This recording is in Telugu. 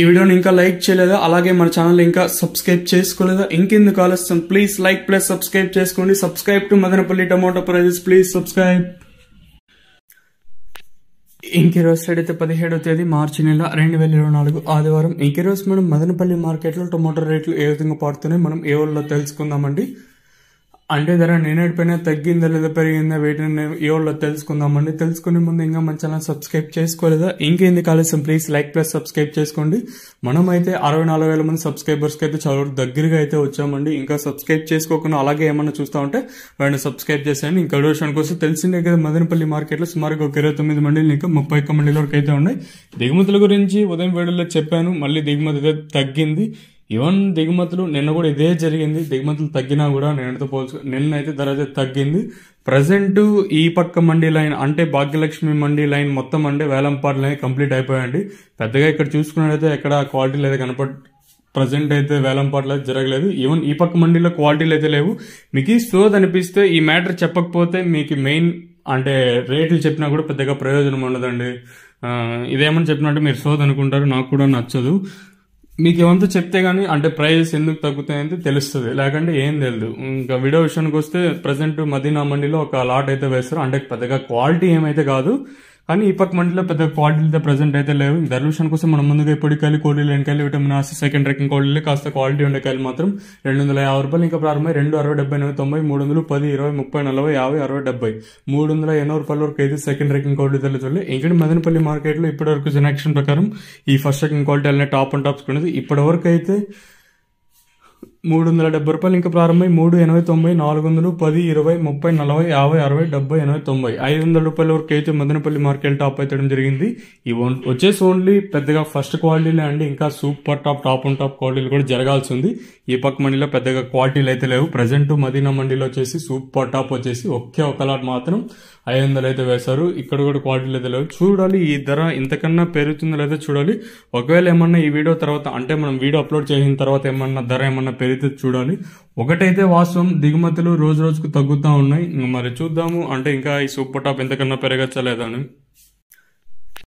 ఈ వీడియోని ఇంకా లైక్ చేయలేదా అలాగే మన ఛానల్ ఇంకా సబ్స్క్రైబ్ చేసుకోలేదా ఇంకెందుకు ఆలస్యం ప్లీజ్ లైక్ ప్లస్ సబ్స్క్రైబ్ చేసుకోండి subscribe to Madanapalle tomato prices please subscribe ఇంకిరోజు సైడ్ అయితే పదిహేడవ తేదీ మార్చి నెల రెండు వేల ఇరవై నాలుగు ఆదివారం ఇంకిరోజు మనం మదనపల్లి మార్కెట్లో టొమాటో రేట్లు ఏ విధంగా పడుతున్నాయి మనం ఏ ఊళ్ళో తెలుసుకుందామండి అంటే ధర నిన్నటిపైన తగ్గిందా లేదా పెరిగిందా వీటిని ఎవరిలో తెలుసుకుందామండి తెలుసుకునే ముందు ఇంకా మన ఛానల్ సబ్స్క్రైబ్ చేసుకోలేదా ఇంకేంది కాలేసం ప్లీజ్ లైక్ ప్లస్ సబ్స్క్రైబ్ చేసుకోండి మనం అయితే అరవై నాలుగు వేల మంది సబ్స్క్రైబర్స్కి అయితే చాలా దగ్గరగా అయితే వచ్చామండి ఇంకా సబ్స్క్రైబ్ చేసుకోకుండా అలాగే ఏమన్నా చూస్తా ఉంటే వాడిని సబ్స్క్రైబ్ చేశాను ఇంకా విషయానికి కోసం తెలిసిందే కదా మదనపల్లి మార్కెట్లో సుమారుగా ఒక ఇరవై తొమ్మిది మండలి ఇంకా ముప్పై ఒక్క మండలి వరకు అయితే ఉన్నాయి దిగుమతుల గురించి ఉదయం వేడుల్లో చెప్పాను మళ్ళీ దిగుమతి తగ్గింది ఈవెన్ దిగుమతులు నిన్న కూడా ఇదే జరిగింది దిగుమతులు తగ్గినా కూడా నిన్నతో పోల్చు నిన్న అయితే ధర అయితే తగ్గింది ప్రజెంట్ ఈ పక్క మండీ లైన్ అంటే భాగ్యలక్ష్మి మండీ లైన్ మొత్తం అంటే వేలంపాట్లు లైన్ కంప్లీట్ అయిపోయాయండి పెద్దగా ఇక్కడ చూసుకున్నట్టయితే ఎక్కడ క్వాలిటీ లేదు కనపడ ప్రజెంట్ అయితే వేలంపాట్లు అయితే జరగలేదు ఈవెన్ ఈ పక్క మండీలో క్వాలిటీలు అయితే లేవు మీకు సోద్ అనిపిస్తే ఈ మ్యాటర్ చెప్పకపోతే మీకు మెయిన్ అంటే రేట్లు చెప్పినా కూడా పెద్దగా ప్రయోజనం ఉండదండి ఇదేమని చెప్పినట్టు మీరు సోద్ అనుకుంటారు నాకు కూడా నచ్చదు మీకు ఏమంతా చెప్తే గానీ అంటే ప్రైజెస్ ఎందుకు తగ్గుతాయంటే తెలుస్తుంది లేకంటే ఏం తెలియదు ఇంకా వీడియో విషయానికి వస్తే ప్రజెంట్ మదీనా మండిలో ఒక లాట్ అయితే వేస్తారు అంటే పెద్దగా క్వాలిటీ ఏమైతే కాదు కానీ ఈ పక్క మండలిలో పెద్ద క్వాలిటీలు అయితే ప్రజెంట్ అయితే లేవు వెల్యూషన్ కోసం మనం ముందుగా ఎప్పటికాయలు కోడీలు వెనకాయలు విటమిన్ ఆసి సెకండ్ ర్యాంకింగ్ కోళ్ళు కాస్త క్వాలిటీ ఉండే కాయలు మాత్రం రెండు వందల యాభై రూపాయలు ఇంకా ప్రారంభమై రెండు అరవై డెబ్బై ఎనభై తొంభై మూడు వందలు పది ఇరవై ముప్పై నలభై యాభై అరవై డెబ్బై మూడు వందల ఎనభై రూపాయల వరకు అయితే సెకండ్ రేకింగ్ క్వాలిటీ తెలుస్తుంది ఎందుకంటే మదనపల్లి మార్కెట్లో ఇప్పటివరకు జనక్షన్ ప్రకారం ఈ ఫస్ట్ రేకింగ్ క్వాలిటీ అనే టాప్ అండ్ టాప్స్ కొనేది ఇప్పటివరకు అయితే మూడు వందల డెబ్బై రూపాయలు ఇంకా ప్రారంభమై మూడు ఎనభై తొంభై నాలుగు వందలు పది ఇరవై ముప్పై నలభై యాభై అరవై డెబ్బై ఎనభై తొంభై ఐదు వందల రూపాయల వరకు అయితే మదనపల్లి మార్కెట్ టాప్ అయితే జరిగింది ఈ వచ్చేసి ఓన్లీ పెద్దగా ఫస్ట్ క్వాలిటీలే అండి ఇంకా super top top and top క్వాలిటీలు కూడా జరగాల్సి ఉంది ఈ పక్క మండీలో పెద్దగా క్వాలిటీలు అయితే లేవు ప్రజెంట్ మదీనా మండీలో వచ్చేసి సూపర్ టాప్ వచ్చేసి ఒకే ఒక లాట్ మాత్రం ఐదు వందలు అయితే వేశారు ఇక్కడ కూడా క్వాలిటీలు అయితే లేవు చూడాలి ఈ ధర ఇంతకన్నా పెరుగుతుందో లేదో చూడాలి ఒకవేళ ఏమన్నా ఈ వీడియో తర్వాత అంటే మనం వీడియో అప్లోడ్ చేసిన తర్వాత ఏమన్నా ధర ఏమన్నా పెరుగుతుంది అయితే చూడాలి ఒకటైతే వాస్తవం దిగుమతులు రోజు రోజుకు తగ్గుతూ ఉన్నాయి మరి చూద్దాము అంటే ఇంకా ఈ సూపర్ టాప్ ఎంతకన్నా పెరగచ్చలేదని